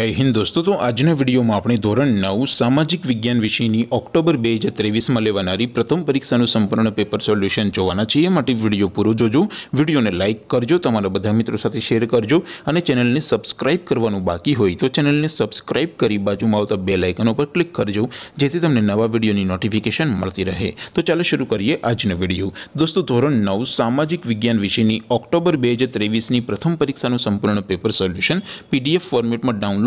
હે હિન્દુસ્તો તો આજ ને વિડિયો માં આપની ધોરણ 9 સામાજિક વિજ્ઞાન વિષય ની ઓક્ટોબર 2023 માં લેવાણારી પ્રથમ પરીક્ષા નું સંપૂર્ણ પેપર સોલ્યુશન જોવાના છે એ માટે વિડિયો પૂરો જોજો વિડિયોને લાઈક કરજો તમારા બધા મિત્રો સાથે શેર કરજો અને ચેનલ ને સબ્સ્ક્રાઇબ કરવાનું બાકી હોય તો ચેનલ ને સબ્સ્ક્રાઇબ કરી बाजू માં આવતા બેલ આઇકન ઉપર ક્લિક કરજો જેથી તમને નવા વિડિયો ની નોટિફિકેશન મળતી રહે તો ચાલો શરૂ કરીએ આજ ને વિડિયો દોસ્તો ધોરણ 9 સામાજિક વિજ્ઞાન વિષય ની ઓક્ટોબર 2023 ની પ્રથમ પરીક્ષા નું સંપૂર્ણ પેપર સોલ્યુશન પીડીએફ ફોર્મેટ માં ડાઉનલોડ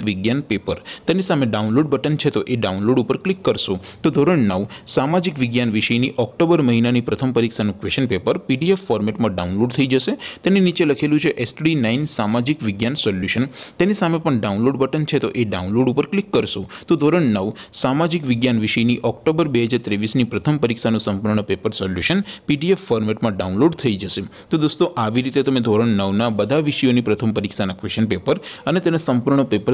વિજ્ઞાન પેપર તેની સામે ડાઉનલોડ બટન છે તો એ ડાઉનલોડ ઉપર ક્લિક કરશું તો ધોરણ 9 સામાજિક વિજ્ઞાન વિષયની ઓક્ટોબર મહિનાની પ્રથમ પરીક્ષાનું ક્વેશ્ચન પેપર પીડીએફ ફોર્મેટમાં ડાઉનલોડ થઈ જશે તેની નીચે લખેલું છે STD 9 સામાજિક વિજ્ઞાન સોલ્યુશન તેની સામે પણ ડાઉનલોડ બટન છે તો એ ડાઉનલોડ ઉપર ક્લિક કરશું તો ધોરણ 9 સામાજિક વિજ્ઞાન વિષયની ઓક્ટોબર 2023 ની પ્રથમ પરીક્ષાનું સંપૂર્ણ પેપર સોલ્યુશન પીડીએફ ફોર્મેટમાં ડાઉનલોડ થઈ જશે તો દોસ્તો આવી રીતે તમે ધોરણ 9 ના બધા વિષયોની પ્રથમ પરીક્ષાના ક્વેશ્ચન પેપર અને તેના સંપૂર્ણ પેપર